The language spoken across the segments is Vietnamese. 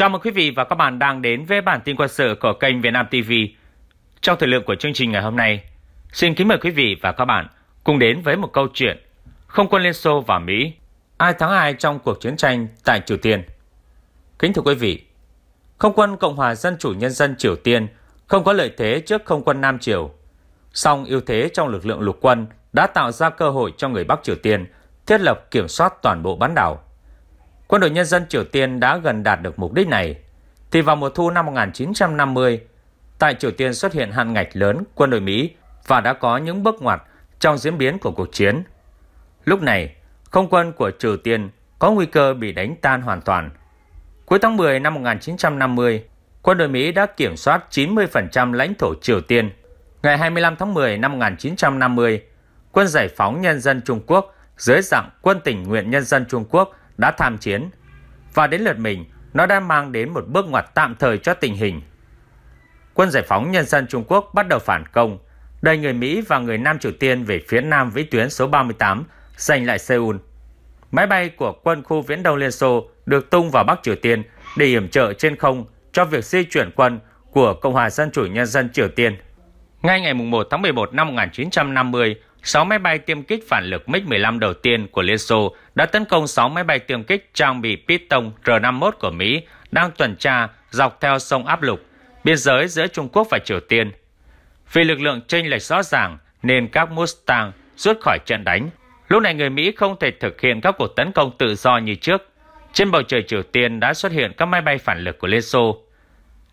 Chào mừng quý vị và các bạn đang đến với bản tin quân sự của kênh Việt Nam TV. Trong thời lượng của chương trình ngày hôm nay, xin kính mời quý vị và các bạn cùng đến với một câu chuyện Không quân Liên Xô và Mỹ, ai thắng ai trong cuộc chiến tranh tại Triều Tiên. Kính thưa quý vị, Không quân Cộng hòa Dân chủ Nhân dân Triều Tiên không có lợi thế trước không quân Nam Triều. Song ưu thế trong lực lượng lục quân đã tạo ra cơ hội cho người Bắc Triều Tiên thiết lập kiểm soát toàn bộ bán đảo quân đội nhân dân Triều Tiên đã gần đạt được mục đích này, thì vào mùa thu năm 1950, tại Triều Tiên xuất hiện hạn ngạch lớn quân đội Mỹ và đã có những bước ngoặt trong diễn biến của cuộc chiến. Lúc này, không quân của Triều Tiên có nguy cơ bị đánh tan hoàn toàn. Cuối tháng 10 năm 1950, quân đội Mỹ đã kiểm soát 90% lãnh thổ Triều Tiên. Ngày 25 tháng 10 năm 1950, quân giải phóng nhân dân Trung Quốc dưới dạng quân tỉnh nguyện nhân dân Trung Quốc đã tham chiến và đến lượt mình nó đã mang đến một bước ngoặt tạm thời cho tình hình. Quân giải phóng nhân dân Trung Quốc bắt đầu phản công, đẩy người Mỹ và người Nam Triều Tiên về phía nam vĩ tuyến số 38, giành lại Seoul. Máy bay của quân khu viễn đông Liên Xô được tung vào Bắc Triều Tiên để yểm trợ trên không cho việc di chuyển quân của Cộng hòa Dân chủ Nhân dân Triều Tiên. Ngay ngày 1 tháng 11 năm 1950, 6 máy bay tiêm kích phản lực MiG-15 đầu tiên của Liên Xô đã tấn công 6 máy bay tiêm kích trang bị Piston R-51 của Mỹ đang tuần tra dọc theo sông Áp Lục, biên giới giữa Trung Quốc và Triều Tiên. Vì lực lượng chênh lệch rõ ràng nên các Mustang rút khỏi trận đánh. Lúc này người Mỹ không thể thực hiện các cuộc tấn công tự do như trước. Trên bầu trời Triều Tiên đã xuất hiện các máy bay phản lực của Liên Xô.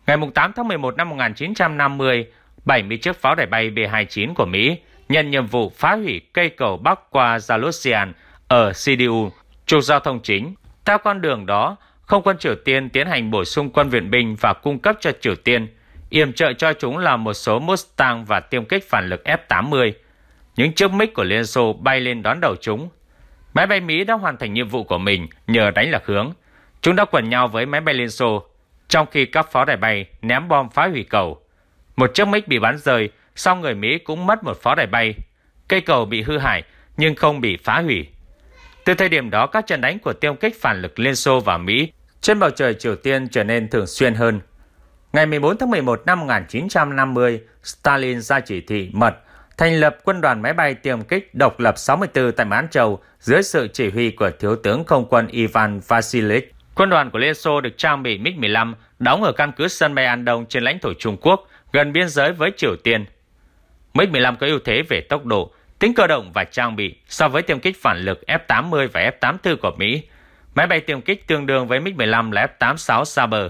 Ngày 8 tháng 11 năm 1950, 70 chiếc pháo đài bay B-29 của Mỹ nhận nhiệm vụ phá hủy cây cầu bắc qua Zalosian ở CDU, trục giao thông chính. Theo con đường đó, không quân Triều Tiên tiến hành bổ sung quân viện binh và cung cấp cho Triều Tiên. Yểm trợ cho chúng là một số Mustang và tiêm kích phản lực F-80. Những chiếc MiG của Liên Xô bay lên đón đầu chúng. Máy bay Mỹ đã hoàn thành nhiệm vụ của mình nhờ đánh lạc hướng. Chúng đã quần nhau với máy bay Liên Xô, trong khi các pháo đài bay ném bom phá hủy cầu. Một chiếc MiG bị bắn rơi song người Mỹ cũng mất một phó đài bay. Cây cầu bị hư hại nhưng không bị phá hủy. Từ thời điểm đó, các trận đánh của tiêm kích phản lực Liên Xô và Mỹ trên bầu trời Triều Tiên trở nên thường xuyên hơn. Ngày 14 tháng 11 năm 1950, Stalin ra chỉ thị mật thành lập quân đoàn máy bay tiêm kích độc lập 64 tại Mãn Châu dưới sự chỉ huy của Thiếu tướng Không quân Ivan Vasilik. Quân đoàn của Liên Xô được trang bị MiG-15 đóng ở căn cứ sân bay An Đông trên lãnh thổ Trung Quốc gần biên giới với Triều Tiên – Mỹ 15 có ưu thế về tốc độ, tính cơ động và trang bị so với tiêm kích phản lực F-80 và F-84 của Mỹ. Máy bay tiêm kích tương đương với MiG-15 là F-86 Sabre.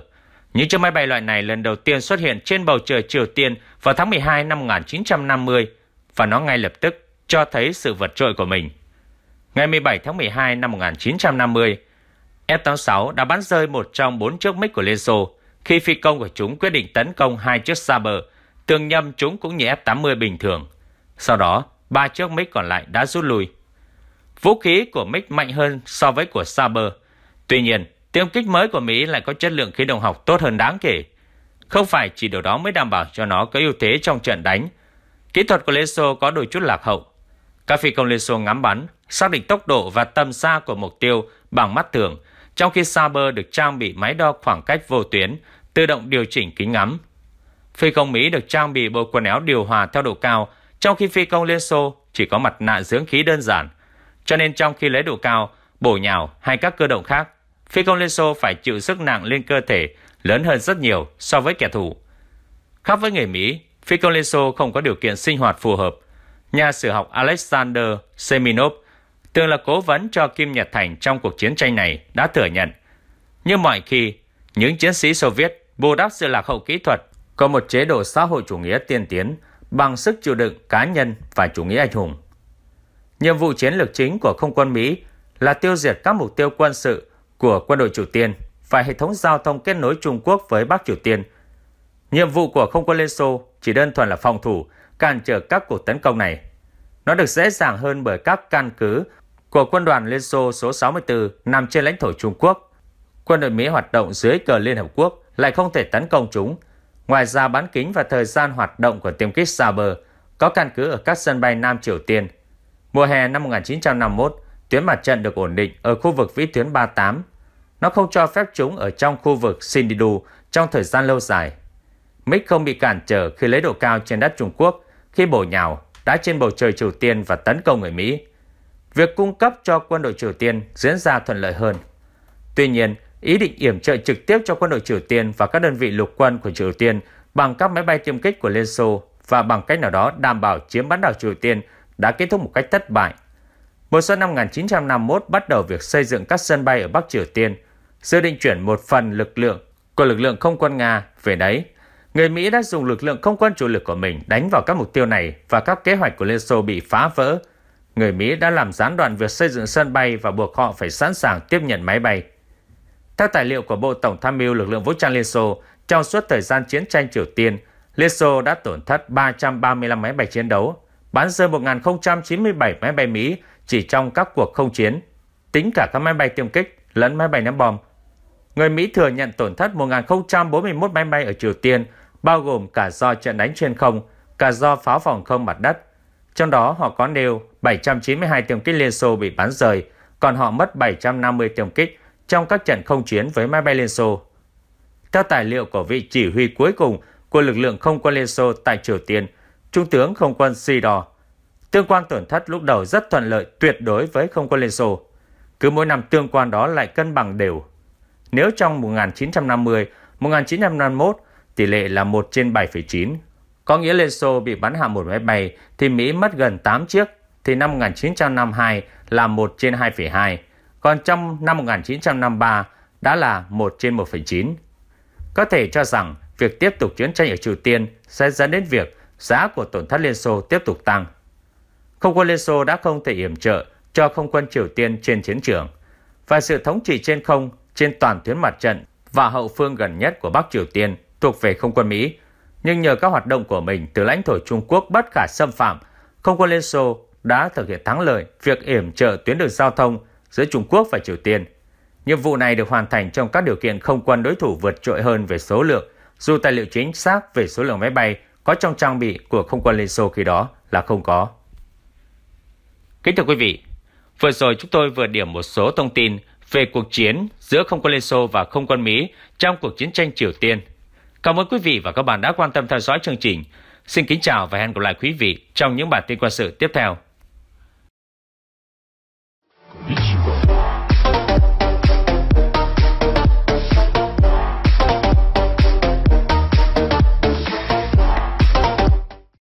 Những chiếc máy bay loại này lần đầu tiên xuất hiện trên bầu trời Triều Tiên vào tháng 12 năm 1950 và nó ngay lập tức cho thấy sự vượt trội của mình. Ngày 17 tháng 12 năm 1950, F-86 đã bắn rơi một trong bốn chiếc MiG của Liên Xô khi phi công của chúng quyết định tấn công hai chiếc Sabre. Tương nhâm chúng cũng như F-80 bình thường. Sau đó, ba chiếc MiG còn lại đã rút lui. Vũ khí của MiG mạnh hơn so với của Saber. Tuy nhiên, tiêm kích mới của Mỹ lại có chất lượng khí động học tốt hơn đáng kể. Không phải chỉ điều đó mới đảm bảo cho nó có ưu thế trong trận đánh. Kỹ thuật của Leso có đôi chút lạc hậu. Các phi công Leso ngắm bắn, xác định tốc độ và tầm xa của mục tiêu bằng mắt thường, trong khi Saber được trang bị máy đo khoảng cách vô tuyến, tự động điều chỉnh kính ngắm, Phi công Mỹ được trang bị bộ quần áo điều hòa theo độ cao, trong khi phi công Liên Xô chỉ có mặt nạ dưỡng khí đơn giản. Cho nên trong khi lấy độ cao, bổ nhào hay các cơ động khác, phi công Liên Xô phải chịu sức nặng lên cơ thể lớn hơn rất nhiều so với kẻ thù. Khác với người Mỹ, phi công Liên Xô không có điều kiện sinh hoạt phù hợp. Nhà sử học Alexander Seminov, từng là cố vấn cho Kim Nhật Thành trong cuộc chiến tranh này, đã thừa nhận. Như mọi khi, những chiến sĩ Xô Viết bù đắp sự lạc hậu kỹ thuật có một chế độ xã hội chủ nghĩa tiên tiến bằng sức chịu đựng cá nhân và chủ nghĩa anh hùng. Nhiệm vụ chiến lược chính của không quân Mỹ là tiêu diệt các mục tiêu quân sự của quân đội Triều Tiên và hệ thống giao thông kết nối Trung Quốc với Bắc Triều Tiên. Nhiệm vụ của không quân Liên Xô chỉ đơn thuần là phòng thủ, cản trở các cuộc tấn công này. Nó được dễ dàng hơn bởi các căn cứ của quân đoàn Liên Xô số 64 nằm trên lãnh thổ Trung Quốc. Quân đội Mỹ hoạt động dưới cờ Liên Hợp Quốc lại không thể tấn công chúng Ngoài ra bán kính và thời gian hoạt động của tiêm kích Saber có căn cứ ở các sân bay Nam Triều Tiên. Mùa hè năm 1951, tuyến mặt trận được ổn định ở khu vực vĩ tuyến 38. Nó không cho phép chúng ở trong khu vực Sindidu trong thời gian lâu dài. Mick không bị cản trở khi lấy độ cao trên đất Trung Quốc khi bổ nhào đã trên bầu trời Triều Tiên và tấn công người Mỹ. Việc cung cấp cho quân đội Triều Tiên diễn ra thuận lợi hơn. Tuy nhiên, ý định yểm trợ trực tiếp cho quân đội Triều Tiên và các đơn vị lục quân của Triều Tiên bằng các máy bay tiêm kích của Liên Xô và bằng cách nào đó đảm bảo chiếm bán đảo Triều Tiên đã kết thúc một cách thất bại. Mùa xuân năm 1951 bắt đầu việc xây dựng các sân bay ở Bắc Triều Tiên, dự định chuyển một phần lực lượng của lực lượng không quân Nga về đấy. Người Mỹ đã dùng lực lượng không quân chủ lực của mình đánh vào các mục tiêu này và các kế hoạch của Liên Xô bị phá vỡ. Người Mỹ đã làm gián đoạn việc xây dựng sân bay và buộc họ phải sẵn sàng tiếp nhận máy bay theo tài liệu của Bộ Tổng tham mưu lực lượng vũ trang Liên Xô, trong suốt thời gian chiến tranh Triều Tiên, Liên Xô đã tổn thất 335 máy bay chiến đấu, bắn rơi 1097 máy bay Mỹ chỉ trong các cuộc không chiến, tính cả các máy bay tiêm kích lẫn máy bay ném bom. Người Mỹ thừa nhận tổn thất 1041 máy bay ở Triều Tiên, bao gồm cả do trận đánh trên không, cả do pháo phòng không mặt đất. Trong đó họ có nêu 792 tiêm kích Liên Xô bị bắn rời, còn họ mất 750 tiêm kích trong các trận không chiến với máy bay Liên Xô. Theo tài liệu của vị chỉ huy cuối cùng của lực lượng không quân Liên Xô tại Triều Tiên, Trung tướng không quân Sidor, tương quan tổn thất lúc đầu rất thuận lợi tuyệt đối với không quân Liên Xô. Cứ mỗi năm tương quan đó lại cân bằng đều. Nếu trong 1950, 1951, tỷ lệ là 1 trên 7,9. Có nghĩa Liên Xô bị bắn hạ một máy bay thì Mỹ mất gần 8 chiếc, thì năm 1952 là 1 trên 2,2 còn trong năm 1953 đã là 1 trên 1,9. Có thể cho rằng việc tiếp tục chiến tranh ở Triều Tiên sẽ dẫn đến việc giá của tổn thất Liên Xô tiếp tục tăng. Không quân Liên Xô đã không thể yểm trợ cho không quân Triều Tiên trên chiến trường, và sự thống trị trên không trên toàn tuyến mặt trận và hậu phương gần nhất của Bắc Triều Tiên thuộc về không quân Mỹ. Nhưng nhờ các hoạt động của mình từ lãnh thổ Trung Quốc bất khả xâm phạm, không quân Liên Xô đã thực hiện thắng lợi việc yểm trợ tuyến đường giao thông giữa Trung Quốc và Triều Tiên. Nhiệm vụ này được hoàn thành trong các điều kiện không quân đối thủ vượt trội hơn về số lượng, dù tài liệu chính xác về số lượng máy bay có trong trang bị của không quân Liên Xô khi đó là không có. Kính thưa quý vị, vừa rồi chúng tôi vừa điểm một số thông tin về cuộc chiến giữa không quân Liên Xô và không quân Mỹ trong cuộc chiến tranh Triều Tiên. Cảm ơn quý vị và các bạn đã quan tâm theo dõi chương trình. Xin kính chào và hẹn gặp lại quý vị trong những bản tin quân sự tiếp theo.